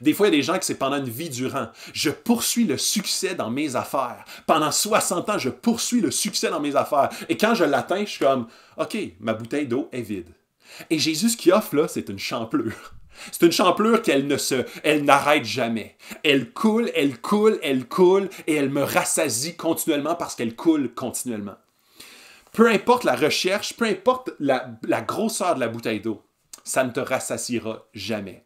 Des fois, il y a des gens qui c'est pendant une vie durant. Je poursuis le succès dans mes affaires. Pendant 60 ans, je poursuis le succès dans mes affaires. Et quand je l'atteins, je suis comme, OK, ma bouteille d'eau est vide. Et Jésus, ce qu'il offre là, c'est une champlure. C'est une champlure qu'elle ne se, elle n'arrête jamais. Elle coule, elle coule, elle coule, et elle me rassasie continuellement parce qu'elle coule continuellement. Peu importe la recherche, peu importe la, grosseur de la bouteille d'eau, ça ne te rassasiera jamais.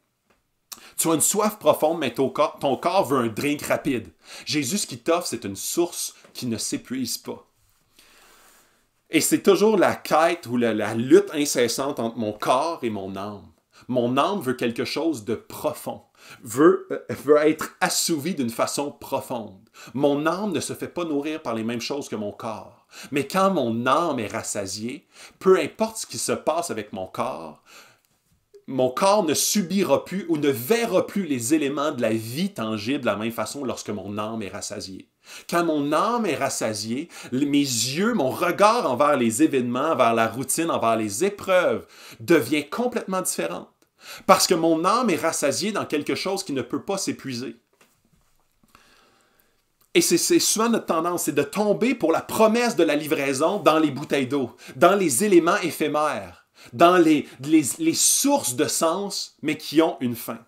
Tu as une soif profonde, mais ton corps, veut un drink rapide. Jésus, ce t'offre, c'est une source qui ne s'épuise pas. Et c'est toujours la quête ou la lutte incessante entre mon corps et mon âme. Mon âme veut quelque chose de profond, euh, veut, être assouvie d'une façon profonde. Mon âme ne se fait pas nourrir par les mêmes choses que mon corps. Mais quand mon âme est rassasiée, peu importe ce qui se passe avec mon corps, mon corps ne subira plus ou ne verra plus les éléments de la vie tangible de la même façon lorsque mon âme est rassasiée. Quand mon âme est rassasiée, mes yeux, mon regard envers les événements, envers la routine, envers les épreuves devient complètement différent. Parce que mon âme est rassasiée dans quelque chose qui ne peut pas s'épuiser. Et c'est souvent notre tendance, c'est de tomber pour la promesse de la livraison dans les bouteilles d'eau, dans les éléments éphémères, dans les, les sources de sens, mais qui ont une fin.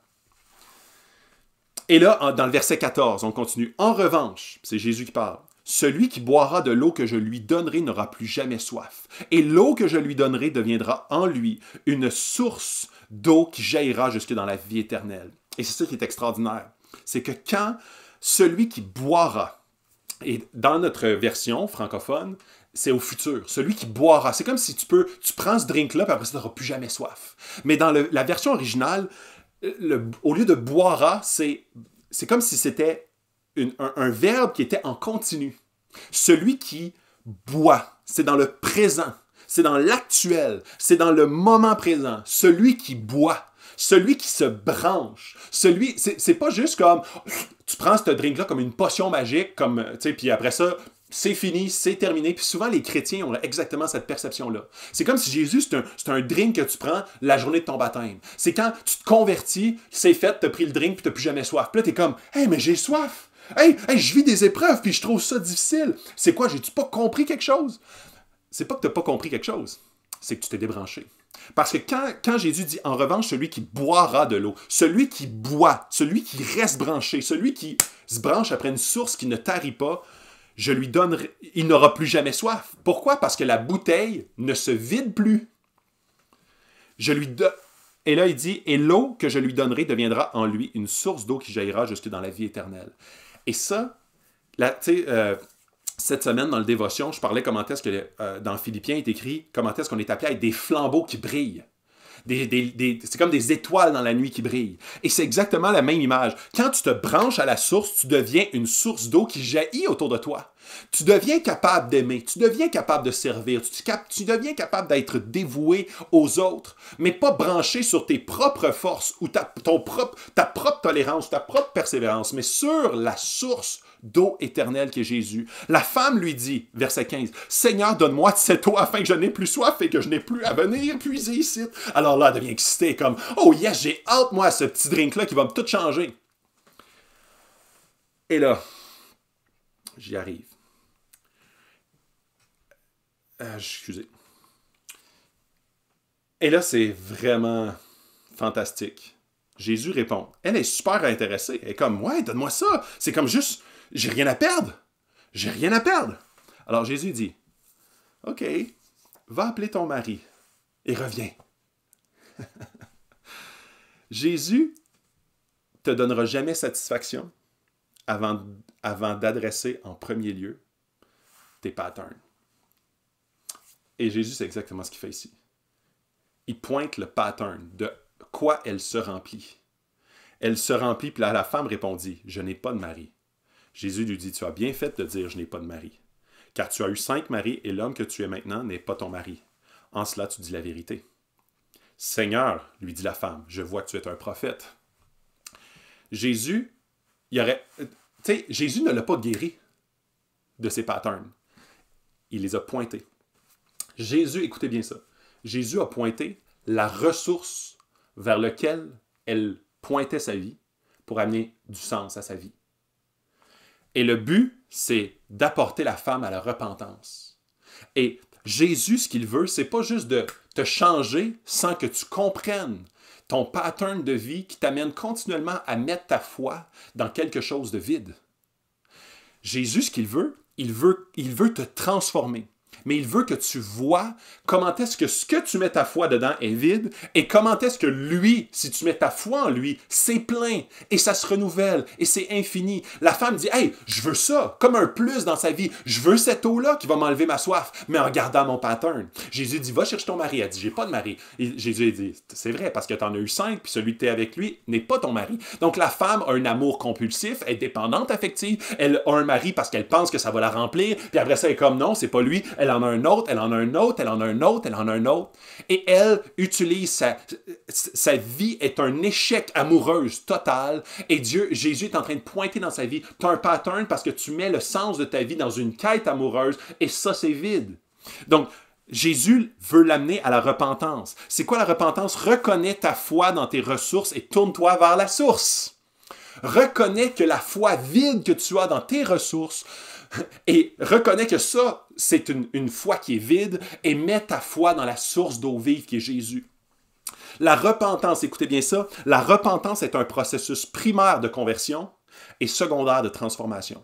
Et là, dans le verset 14, on continue. En revanche, c'est Jésus qui parle. Celui qui boira de l'eau que je lui donnerai n'aura plus jamais soif, et l'eau que je lui donnerai deviendra en lui une source d'eau qui jaillira jusque dans la vie éternelle. Et c'est ça qui est extraordinaire, c'est que quand celui qui boira, et dans notre version francophone, c'est au futur, celui qui boira, c'est comme si tu peux, tu prends ce drink-là, puis après ça, tu plus jamais soif. Mais dans la version originale, au lieu de boira, c'est, c'est comme si c'était un, verbe qui était en continu. Celui qui boit, c'est dans le présent, c'est dans l'actuel, c'est dans le moment présent. Celui qui boit, celui qui se branche, celui, c'est, c'est pas juste comme tu prends ce drink-là comme une potion magique, comme, puis après ça, c'est fini, c'est terminé. Puis souvent, les chrétiens ont exactement cette perception-là. C'est comme si Jésus, c'est un, drink que tu prends la journée de ton baptême. C'est quand tu te convertis, c'est fait, tu as pris le drink, puis t'as plus jamais soif. Puis là, es comme, hey, mais j'ai soif. Hey, hey je vis des épreuves, puis je trouve ça difficile. C'est quoi, j'ai-tu pas compris quelque chose? C'est pas que t'as pas compris quelque chose, c'est que tu t'es débranché. Parce que quand, quand, Jésus dit, en revanche, celui qui boira de l'eau, celui qui boit, celui qui reste branché, celui qui se branche après une source qui ne tarit pas, je lui donnerai, il n'aura plus jamais soif. Pourquoi? Parce que la bouteille ne se vide plus. Je lui donne, Et là, il dit, et l'eau que je lui donnerai deviendra en lui une source d'eau qui jaillira jusque dans la vie éternelle. Et ça, euh, cette semaine, dans le dévotion, je parlais comment est-ce que euh, dans Philippiens, il est écrit comment est-ce qu'on est appelé à être des flambeaux qui brillent. c'est comme des étoiles dans la nuit qui brillent. Et c'est exactement la même image. Quand tu te branches à la source, tu deviens une source d'eau qui jaillit autour de toi. Tu deviens capable d'aimer, tu deviens capable de servir, tu, deviens capable d'être dévoué aux autres, mais pas branché sur tes propres forces ou ta, ton propre, ta propre tolérance, ta propre persévérance, mais sur la source d'eau éternelle qui est Jésus. La femme lui dit, verset 15, Seigneur, donne-moi de cette eau afin que je n'ai plus soif et que je n'ai plus à venir puiser ici. Alors là, elle devient excitée comme, oh yes, j'ai hâte, moi, à ce petit drink-là qui va me tout changer. Et là, j'y arrive. Euh, excusez. Et là, c'est vraiment fantastique. Jésus répond. Elle est super intéressée. Elle est comme, ouais, donne-moi ça. C'est comme juste, j'ai rien à perdre. J'ai rien à perdre. Alors Jésus dit, OK, va appeler ton mari et reviens. Jésus te donnera jamais satisfaction avant, avant d'adresser en premier lieu tes patterns. Et Jésus, c'est exactement ce qu'il fait ici. Il pointe le pattern de quoi elle se remplit. Elle se remplit, puis la femme répondit, Je n'ai pas de mari. Jésus lui dit, Tu as bien fait de dire, Je n'ai pas de mari. Car tu as eu cinq maris, et l'homme que tu es maintenant n'est pas ton mari. En cela, tu dis la vérité. Seigneur, lui dit la femme, je vois que tu es un prophète. Jésus, il aurait, Tu sais, Jésus ne l'a pas guéri de ses patterns. Il les a pointés. Jésus, écoutez bien ça, Jésus a pointé la ressource vers laquelle elle pointait sa vie pour amener du sens à sa vie. Et le but, c'est d'apporter la femme à la repentance. Et Jésus, ce qu'il veut, c'est pas juste de te changer sans que tu comprennes ton pattern de vie qui t'amène continuellement à mettre ta foi dans quelque chose de vide. Jésus, ce qu'il veut, il veut, il veut te transformer mais il veut que tu vois comment est-ce que ce que tu mets ta foi dedans est vide et comment est-ce que lui, si tu mets ta foi en lui, c'est plein et ça se renouvelle et c'est infini. La femme dit "Hey, je veux ça comme un plus dans sa vie. Je veux cette eau là qui va m'enlever ma soif, mais en gardant mon pattern." Jésus dit "Va chercher ton mari." Elle dit "J'ai pas de mari." Jésus dit "C'est vrai parce que tu en as eu cinq puis celui que tu es avec lui n'est pas ton mari." Donc la femme a un amour compulsif, elle est dépendante affective, elle a un mari parce qu'elle pense que ça va la remplir, puis après ça elle est comme "Non, c'est pas lui." elle en a un autre, elle en a un autre, elle en a un autre, elle en a un autre. Et elle utilise sa, vie est un échec amoureuse total. Et Dieu, Jésus est en train de pointer dans sa vie. Tu as un pattern parce que tu mets le sens de ta vie dans une quête amoureuse et ça, c'est vide. Donc, Jésus veut l'amener à la repentance. C'est quoi la repentance? Reconnais ta foi dans tes ressources et tourne-toi vers la source. Reconnais que la foi vide que tu as dans tes ressources et reconnais que ça, c'est une, foi qui est vide et mets ta foi dans la source d'eau vive qui est Jésus. La repentance, écoutez bien ça, la repentance est un processus primaire de conversion et secondaire de transformation.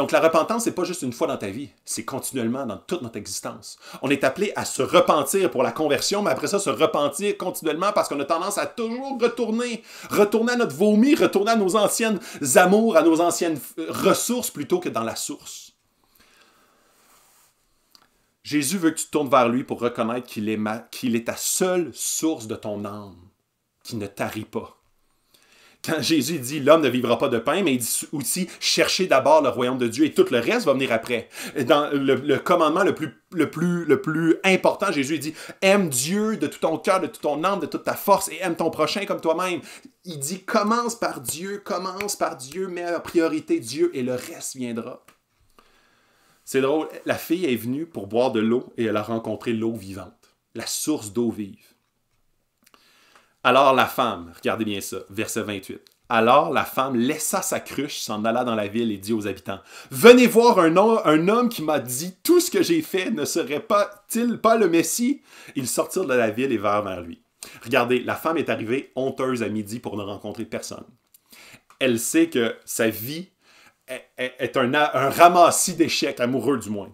Donc la repentance, c'est pas juste une fois dans ta vie, c'est continuellement dans toute notre existence. On est appelé à se repentir pour la conversion, mais après ça, se repentir continuellement parce qu'on a tendance à toujours retourner, retourner à notre vomi, retourner à nos anciennes amours, à nos anciennes euh, ressources plutôt que dans la source. Jésus veut que tu tournes vers lui pour reconnaître qu'il est, est ta seule source de ton âme, qui ne t'arrive pas quand Jésus dit l'homme ne vivra pas de pain, mais il dit aussi cherchez d'abord le royaume de Dieu et tout le reste va venir après. Dans le, commandement le plus, le, plus, le plus important, Jésus dit aime Dieu de tout ton cœur, de toute ton âme, de toute ta force et aime ton prochain comme toi-même. Il dit commence par Dieu, commence par Dieu, mets en priorité Dieu et le reste viendra. C'est drôle, la fille est venue pour boire de l'eau et elle a rencontré l'eau vivante, la source d'eau vive. Alors la femme, regardez bien ça, verset 28. Alors la femme laissa sa cruche, s'en alla dans la ville et dit aux habitants Venez voir un, homme, un homme qui m'a dit Tout ce que j'ai fait ne serait pas-il pas le Messie Ils sortirent de la ville et vinrent vers lui. Regardez, la femme est arrivée honteuse à midi pour ne rencontrer personne. Elle sait que sa vie est un, un ramassis d'échecs, amoureux du moins.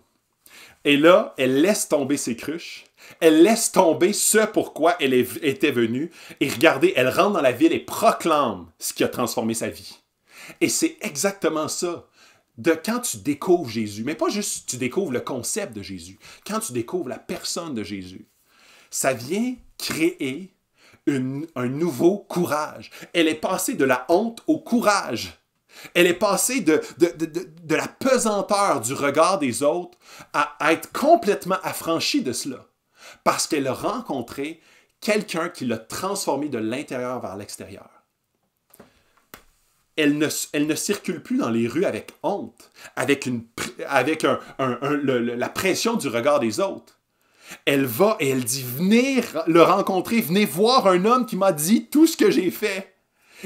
Et là, elle laisse tomber ses cruches elle laisse tomber ce pourquoi elle était venue et regardez, elle rentre dans la ville et proclame ce qui a transformé sa vie. Et c'est exactement ça. De quand tu découvres Jésus, mais pas juste tu découvres le concept de Jésus, quand tu découvres la personne de Jésus, ça vient créer un nouveau courage. Elle est passée de la honte au courage. Elle est passée de, la pesanteur du regard des autres à être complètement affranchie de cela parce qu'elle a rencontré quelqu'un qui l'a transformé de l'intérieur vers l'extérieur. Elle ne, circule plus dans les rues avec honte, avec, la pression du regard des autres. Elle va et elle dit, venez le rencontrer, venez voir un homme qui m'a dit tout ce que j'ai fait.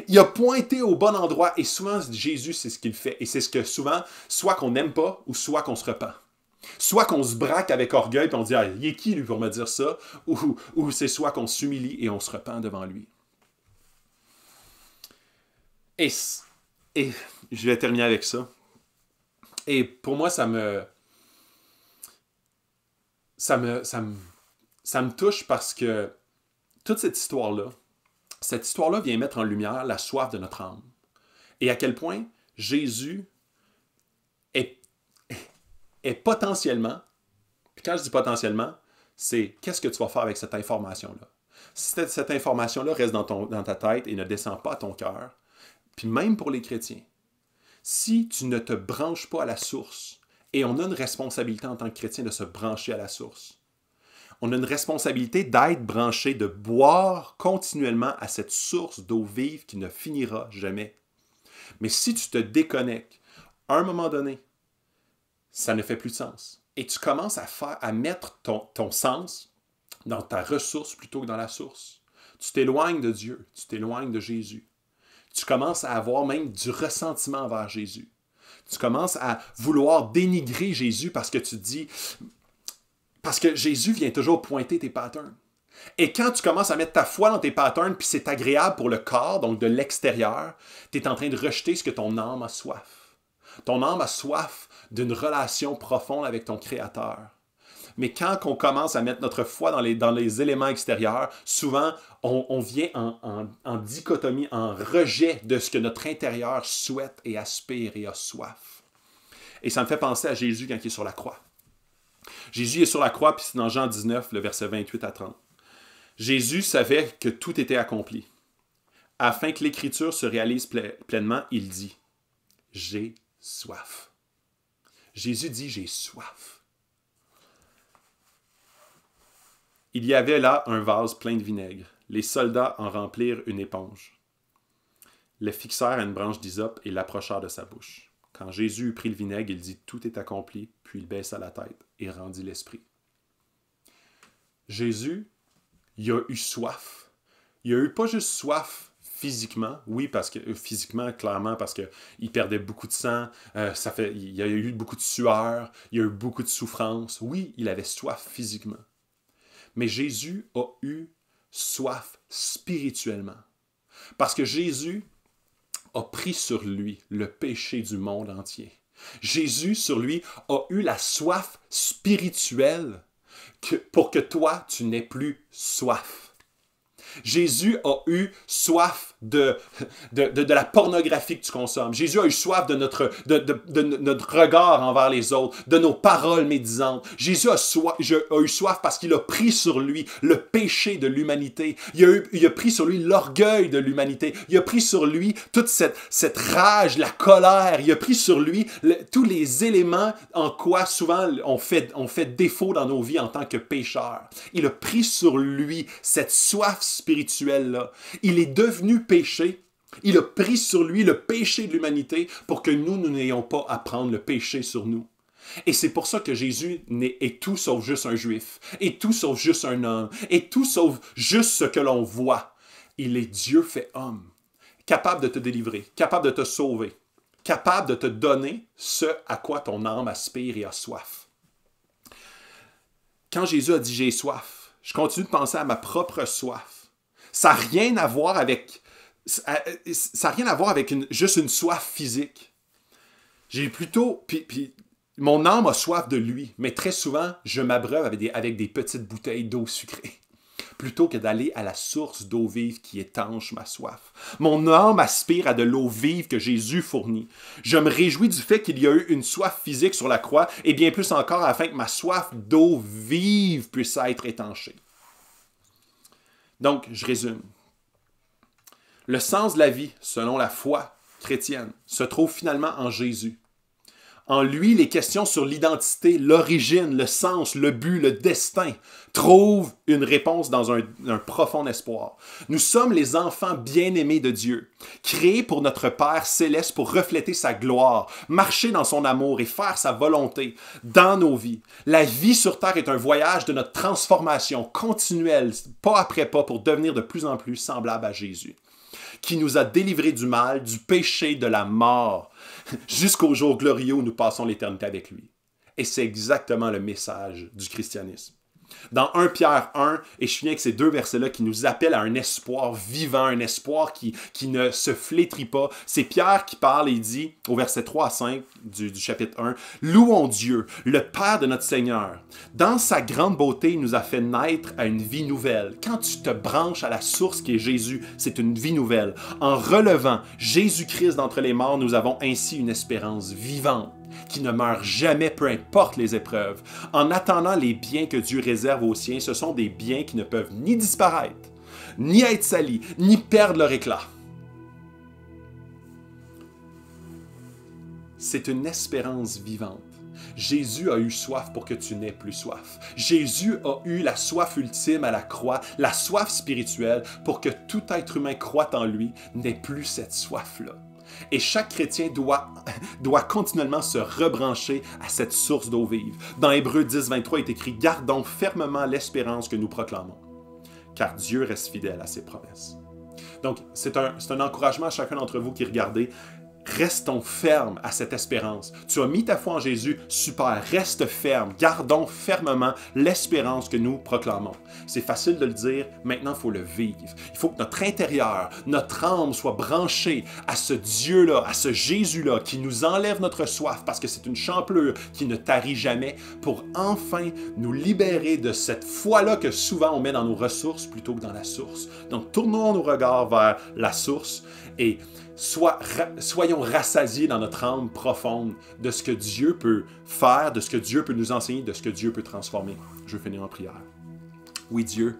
Il a pointé au bon endroit et souvent Jésus, c'est ce qu'il fait. Et c'est ce que souvent, soit qu'on n'aime pas ou soit qu'on se repent. Soit qu'on se braque avec orgueil et on dit ah, il est qui lui pour me dire ça Ou, ou c'est soit qu'on s'humilie et on se repent devant lui. Et, et je vais terminer avec ça. Et pour moi, ça me. Ça me, ça me, ça me touche parce que toute cette histoire-là, cette histoire-là vient mettre en lumière la soif de notre âme. Et à quel point Jésus et potentiellement, puis quand je dis potentiellement, c'est qu'est-ce que tu vas faire avec cette information-là. Si cette, information-là reste dans, dans ta tête et ne descend pas à ton cœur, puis même pour les chrétiens, si tu ne te branches pas à la source, et on a une responsabilité en tant que chrétien de se brancher à la source, on a une responsabilité d'être branché, de boire continuellement à cette source d'eau vive qui ne finira jamais. Mais si tu te déconnectes, à un moment donné, ça ne fait plus de sens. Et tu commences à, faire, à mettre ton, sens dans ta ressource plutôt que dans la source. Tu t'éloignes de Dieu, tu t'éloignes de Jésus. Tu commences à avoir même du ressentiment envers Jésus. Tu commences à vouloir dénigrer Jésus parce que tu dis, parce que Jésus vient toujours pointer tes patterns. Et quand tu commences à mettre ta foi dans tes patterns, puis c'est agréable pour le corps, donc de l'extérieur, tu es en train de rejeter ce que ton âme a soif. Ton âme a soif d'une relation profonde avec ton Créateur. Mais quand on commence à mettre notre foi dans les, dans les éléments extérieurs, souvent, on, vient en, en, dichotomie, en rejet de ce que notre intérieur souhaite et aspire et a soif. Et ça me fait penser à Jésus quand il est sur la croix. Jésus est sur la croix, puis c'est dans Jean 19, le verset 28 à 30. Jésus savait que tout était accompli. Afin que l'Écriture se réalise pleinement, il dit, J'ai soif. Jésus dit, j'ai soif. Il y avait là un vase plein de vinaigre. Les soldats en remplirent une éponge. Le fixèrent à une branche d'hysope et l'approchèrent de sa bouche. Quand Jésus eut pris le vinaigre, il dit Tout est accompli, puis il baissa la tête et rendit l'esprit. Jésus, il a eu soif. Il a eu pas juste soif, physiquement, oui, parce que euh, physiquement, clairement, parce qu'il perdait beaucoup de sang, euh, ça fait, il y a eu beaucoup de sueur, il y a eu beaucoup de souffrance. Oui, il avait soif physiquement. Mais Jésus a eu soif spirituellement. Parce que Jésus a pris sur lui le péché du monde entier. Jésus sur lui a eu la soif spirituelle pour que toi, tu n'aies plus soif. Jésus a eu soif de, de, la pornographie que tu consommes. Jésus a eu soif de notre, de, notre regard envers les autres, de nos paroles médisantes. Jésus a, eu soif parce qu'il a pris sur lui le péché de l'humanité. Il, a pris sur lui l'orgueil de l'humanité. Il a pris sur lui toute cette, cette rage, la colère. Il a pris sur lui tous les éléments en quoi souvent on fait, on fait défaut dans nos vies en tant que pécheurs. Il a pris sur lui cette soif Spirituel là. il est devenu péché. Il a pris sur lui le péché de l'humanité pour que nous, nous n'ayons pas à prendre le péché sur nous. Et c'est pour ça que Jésus est, tout sauf juste un juif, est tout sauf juste un homme, est tout sauf juste ce que l'on voit. Il est Dieu fait homme, capable de te délivrer, capable de te sauver, capable de te donner ce à quoi ton âme aspire et a soif. Quand Jésus a dit j'ai soif, je continue de penser à ma propre soif. Ça n'a rien à voir avec. Euh, rien à voir avec une, juste une soif physique. J'ai plutôt. mon âme a soif de lui, mais très souvent, je m'abreuve avec des, avec des petites bouteilles d'eau sucrée plutôt que d'aller à la source d'eau vive qui étanche ma soif. Mon âme aspire à de l'eau vive que Jésus fournit. Je me réjouis du fait qu'il y a eu une soif physique sur la croix, et bien plus encore afin que ma soif d'eau vive puisse être étanchée. Donc, je résume. Le sens de la vie, selon la foi chrétienne, se trouve finalement en Jésus, en lui, les questions sur l'identité, l'origine, le sens, le but, le destin trouvent une réponse dans un, profond espoir. Nous sommes les enfants bien-aimés de Dieu, créés pour notre Père céleste pour refléter sa gloire, marcher dans son amour et faire sa volonté dans nos vies. La vie sur Terre est un voyage de notre transformation continuelle, pas après pas, pour devenir de plus en plus semblable à Jésus qui nous a délivrés du mal, du péché, de la mort. Jusqu'au jour glorieux où nous passons l'éternité avec lui. Et c'est exactement le message du christianisme dans 1 Pierre 1, et je finis avec ces deux versets-là qui nous appellent à un espoir vivant, un espoir qui, ne se flétrit pas. C'est Pierre qui parle et dit, au verset 3 à 5 du, du chapitre 1, Louons Dieu, le Père de notre Seigneur. Dans sa grande beauté, il nous a fait naître à une vie nouvelle. Quand tu te branches à la source qui est Jésus, c'est une vie nouvelle. En relevant Jésus-Christ d'entre les morts, nous avons ainsi une espérance vivante qui ne meurent jamais peu importe les épreuves. En attendant les biens que Dieu réserve aux siens, ce sont des biens qui ne peuvent ni disparaître, ni être salis, ni perdre leur éclat. C'est une espérance vivante. Jésus a eu soif pour que tu n'aies plus soif. Jésus a eu la soif ultime à la croix, la soif spirituelle, pour que tout être humain croit en lui n'ait plus cette soif-là et chaque chrétien doit, doit continuellement se rebrancher à cette source d'eau vive. Dans Hébreu 10, 23, il est écrit Gardons fermement l'espérance que nous proclamons, car Dieu reste fidèle à ses promesses. Donc, c'est un, un encouragement à chacun d'entre vous qui regardez Restons fermes à cette espérance. Tu as mis ta foi en Jésus, super, reste ferme, gardons fermement l'espérance que nous proclamons. C'est facile de le dire, maintenant il faut le vivre. Il faut que notre intérieur, notre âme soit branchée à ce Dieu-là, à ce Jésus-là qui nous enlève notre soif parce que c'est une champlure qui ne tarit jamais pour enfin nous libérer de cette foi-là que souvent on met dans nos ressources plutôt que dans la source. Donc tournons nos regards vers la source et soyons rassasiés dans notre âme profonde de ce que Dieu peut faire, de ce que Dieu peut nous enseigner, de ce que Dieu peut transformer. Je vais finir en prière. Oui Dieu,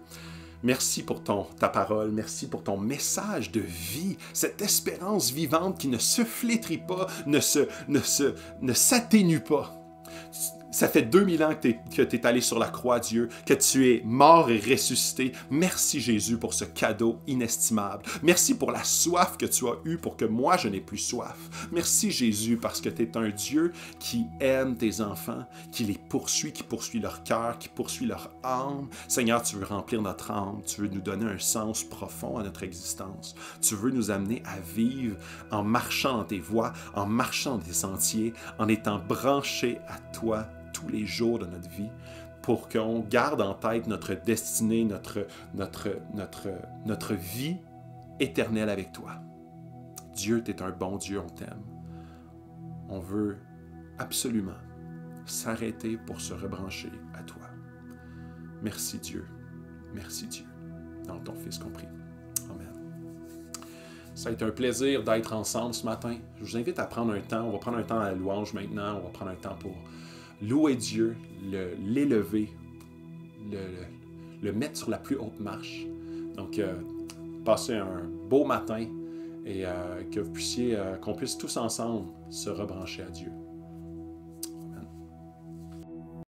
Merci pour ton, ta parole, merci pour ton message de vie, cette espérance vivante qui ne se flétrit pas, ne se, ne s'atténue pas. Ça fait 2000 ans que tu es, allé sur la croix, Dieu, que tu es mort et ressuscité. Merci Jésus pour ce cadeau inestimable. Merci pour la soif que tu as eue pour que moi je n'ai plus soif. Merci Jésus parce que tu es un Dieu qui aime tes enfants, qui les poursuit, qui poursuit leur cœur, qui poursuit leur âme. Seigneur, tu veux remplir notre âme, tu veux nous donner un sens profond à notre existence. Tu veux nous amener à vivre en marchant dans tes voies, en marchant dans tes sentiers, en étant branchés à toi tous les jours de notre vie pour qu'on garde en tête notre destinée, notre, notre, notre, notre vie éternelle avec toi. Dieu, tu es un bon Dieu, on t'aime. On veut absolument s'arrêter pour se rebrancher à toi. Merci Dieu, merci Dieu, dans ton Fils compris. Amen. Ça a été un plaisir d'être ensemble ce matin. Je vous invite à prendre un temps, on va prendre un temps à la louange maintenant, on va prendre un temps pour louer Dieu, l'élever, le, mettre sur la plus haute marche. Donc, euh, passez un beau matin et euh, que vous puissiez, euh, qu'on puisse tous ensemble se rebrancher à Dieu.